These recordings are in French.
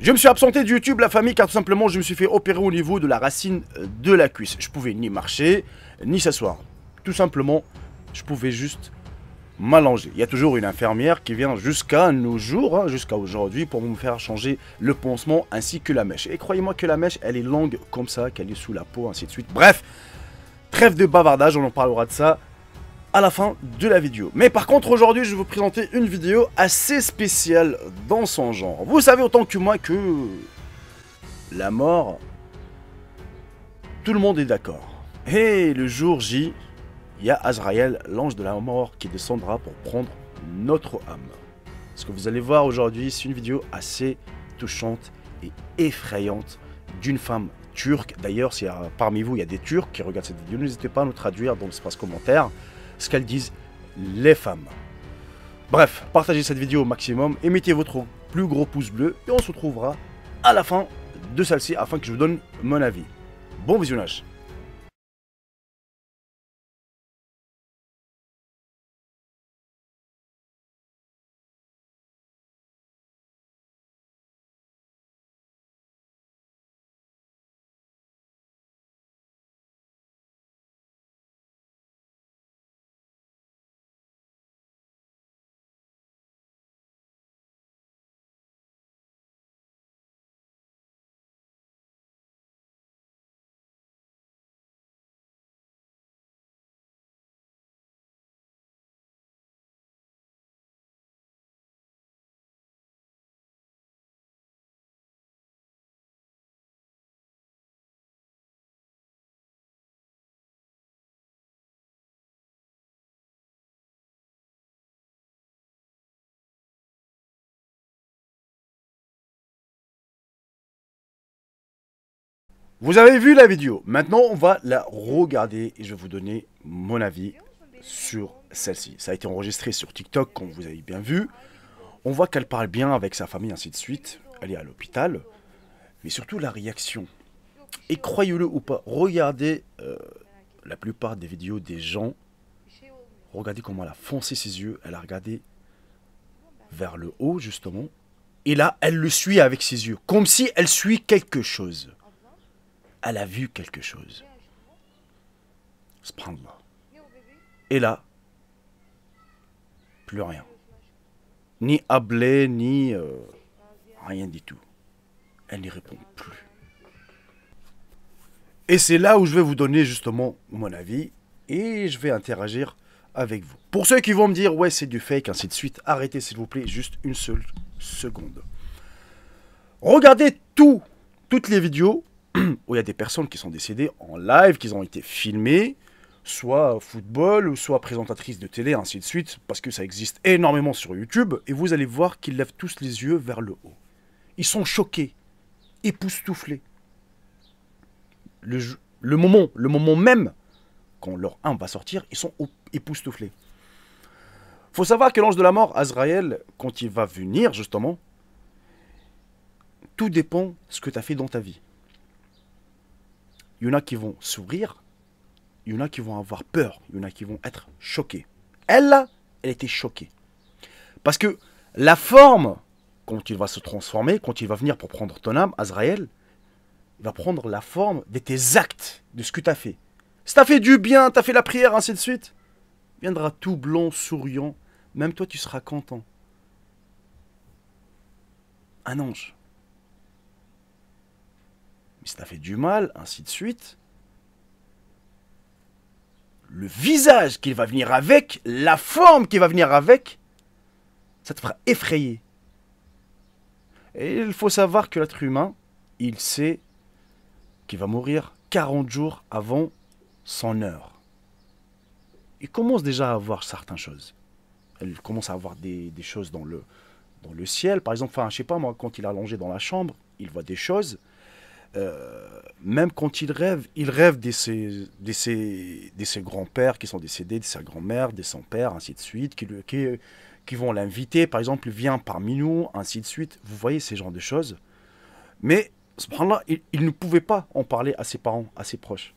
Je me suis absenté du YouTube, la famille, car tout simplement, je me suis fait opérer au niveau de la racine euh, de la cuisse. Je pouvais ni marcher, ni s'asseoir. Tout simplement, je pouvais juste m'allonger. Il y a toujours une infirmière qui vient jusqu'à nos jours, hein, jusqu'à aujourd'hui, pour me faire changer le pansement ainsi que la mèche. Et croyez-moi que la mèche, elle est longue comme ça, qu'elle est sous la peau, ainsi de suite. Bref, trêve de bavardage, on en parlera de ça à la fin de la vidéo. Mais par contre aujourd'hui je vais vous présenter une vidéo assez spéciale dans son genre. Vous savez autant que moi que la mort, tout le monde est d'accord. Et le jour J, il y a Azrael, l'ange de la mort, qui descendra pour prendre notre âme. Ce que vous allez voir aujourd'hui, c'est une vidéo assez touchante et effrayante d'une femme turque. D'ailleurs, si euh, parmi vous il y a des Turcs qui regardent cette vidéo, n'hésitez pas à nous traduire dans l'espace commentaire ce qu'elles disent les femmes. Bref, partagez cette vidéo au maximum et mettez votre plus gros pouce bleu et on se retrouvera à la fin de celle-ci afin que je vous donne mon avis. Bon visionnage Vous avez vu la vidéo. Maintenant, on va la regarder et je vais vous donner mon avis sur celle-ci. Ça a été enregistré sur TikTok, comme vous avez bien vu. On voit qu'elle parle bien avec sa famille, ainsi de suite. Elle est à l'hôpital. Mais surtout la réaction. Et croyez-le ou pas, regardez euh, la plupart des vidéos des gens. Regardez comment elle a foncé ses yeux. Elle a regardé vers le haut, justement. Et là, elle le suit avec ses yeux, comme si elle suit quelque chose elle a vu quelque chose. Subhanallah. Et là, plus rien. Ni ablé, ni euh, rien du tout. Elle n'y répond plus. Et c'est là où je vais vous donner justement mon avis et je vais interagir avec vous. Pour ceux qui vont me dire ouais c'est du fake, ainsi de suite, arrêtez s'il vous plaît juste une seule seconde. Regardez tout, toutes les vidéos où il y a des personnes qui sont décédées en live, qui ont été filmées, soit football, soit présentatrice de télé, ainsi de suite, parce que ça existe énormément sur YouTube, et vous allez voir qu'ils lèvent tous les yeux vers le haut. Ils sont choqués, époustouflés. Le, moment, le moment même, quand leur 1 va sortir, ils sont époustouflés. Faut savoir que l'ange de la mort, Azrael, quand il va venir, justement, tout dépend de ce que tu as fait dans ta vie. Il y en a qui vont sourire, il y en a qui vont avoir peur, il y en a qui vont être choqués. Elle, elle était choquée. Parce que la forme, quand il va se transformer, quand il va venir pour prendre ton âme, Azraël, il va prendre la forme de tes actes, de ce que tu as fait. Si tu as fait du bien, tu as fait la prière, ainsi de suite, il viendra tout blond, souriant, même toi tu seras content. Un ange ça fait du mal, ainsi de suite. Le visage qu'il va venir avec, la forme qu'il va venir avec, ça te fera effrayer. Et il faut savoir que l'être humain, il sait qu'il va mourir 40 jours avant son heure. Il commence déjà à voir certaines choses. Il commence à voir des, choses dans le, dans le ciel. Par exemple, enfin, je sais pas moi, quand il est allongé dans la chambre, il voit des choses. Euh, même quand il rêve, il rêve de ses, de grands-pères qui sont décédés, de sa grand-mère, de son père, ainsi de suite, qui, qui, vont l'inviter, par exemple, il vient parmi nous, ainsi de suite. Vous voyez ces genres de choses. Mais, subhanallah, il, il ne pouvait pas en parler à ses parents, à ses proches.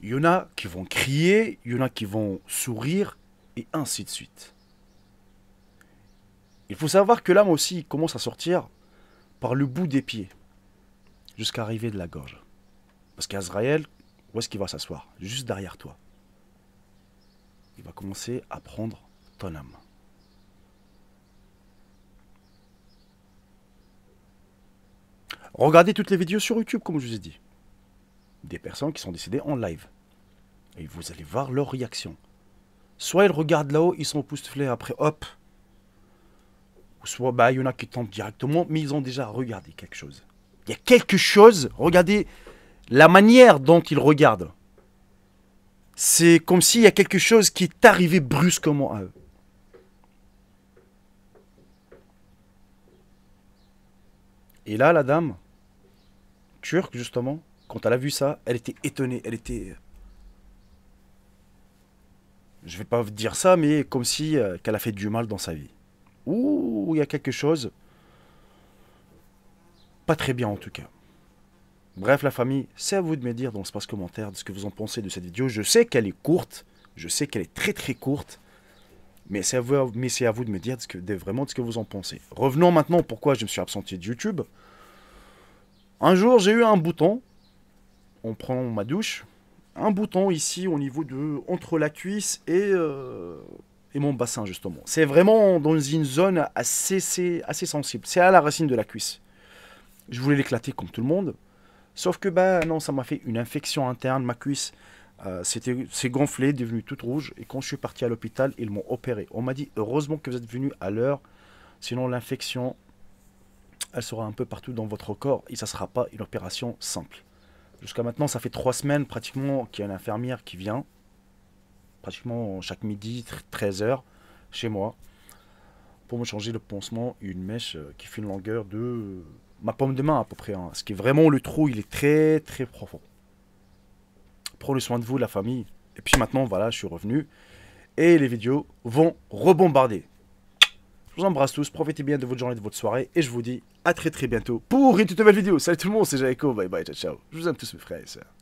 Il y en a qui vont crier, il y en a qui vont sourire, et ainsi de suite. Il faut savoir que l'âme aussi commence à sortir par le bout des pieds jusqu'à arriver de la gorge. Parce qu'Azraël, où est-ce qu'il va s'asseoir Juste derrière toi. Il va commencer à prendre ton âme. Regardez toutes les vidéos sur YouTube, comme je vous ai dit. Des personnes qui sont décédées en live. Et vous allez voir leur réaction. Soit ils regardent là-haut, ils sont poustouflés après, hop. Ou soit, bah, il y en a qui tombent directement, mais ils ont déjà regardé quelque chose. Il y a quelque chose, regardez la manière dont ils regardent. C'est comme s'il y a quelque chose qui est arrivé brusquement à eux. Et là, la dame, turque justement, quand elle a vu ça, elle était étonnée, elle était... Je ne vais pas vous dire ça, mais comme si elle euh, qu'elle a fait du mal dans sa vie. Ouh, il y a quelque chose. Pas très bien en tout cas. Bref, la famille, c'est à vous de me dire dans l'espace commentaire de ce que vous en pensez de cette vidéo. Je sais qu'elle est courte, je sais qu'elle est très très courte, mais c'est à, vous, mais à vous de me dire de vraiment de ce que vous en pensez. Revenons maintenant pourquoi je me suis absenté de YouTube. Un jour, j'ai eu un bouton. On prend ma douche. Un bouton ici au niveau de entre la cuisse et, euh, mon bassin justement. C'est vraiment dans une zone assez, assez sensible. C'est à la racine de la cuisse. Je voulais l'éclater comme tout le monde. Sauf que, ben non, ça m'a fait une infection interne, ma cuisse s'est euh, gonflée, devenue toute rouge. Et quand je suis parti à l'hôpital, ils m'ont opéré. On m'a dit, heureusement que vous êtes venu à l'heure, sinon l'infection, elle sera un peu partout dans votre corps et ça ne sera pas une opération simple. Jusqu'à maintenant, ça fait trois semaines pratiquement qu'il y a une infirmière qui vient, pratiquement chaque midi, 13 h chez moi, pour me changer le pansement, une mèche euh, qui fait une longueur de ma pomme de main à peu près. Hein. Ce qui est vraiment le trou, il est très très profond. Prenez soin de vous, la famille. Et puis maintenant, voilà, je suis revenu. Et les vidéos vont rebombarder. Je vous embrasse tous, profitez bien de votre journée, de votre soirée. Et je vous dis à très très bientôt pour une toute nouvelle vidéo. Salut tout le monde, c'est Jaeko. Bye bye, ciao ciao. Je vous aime tous mes frères et sœurs.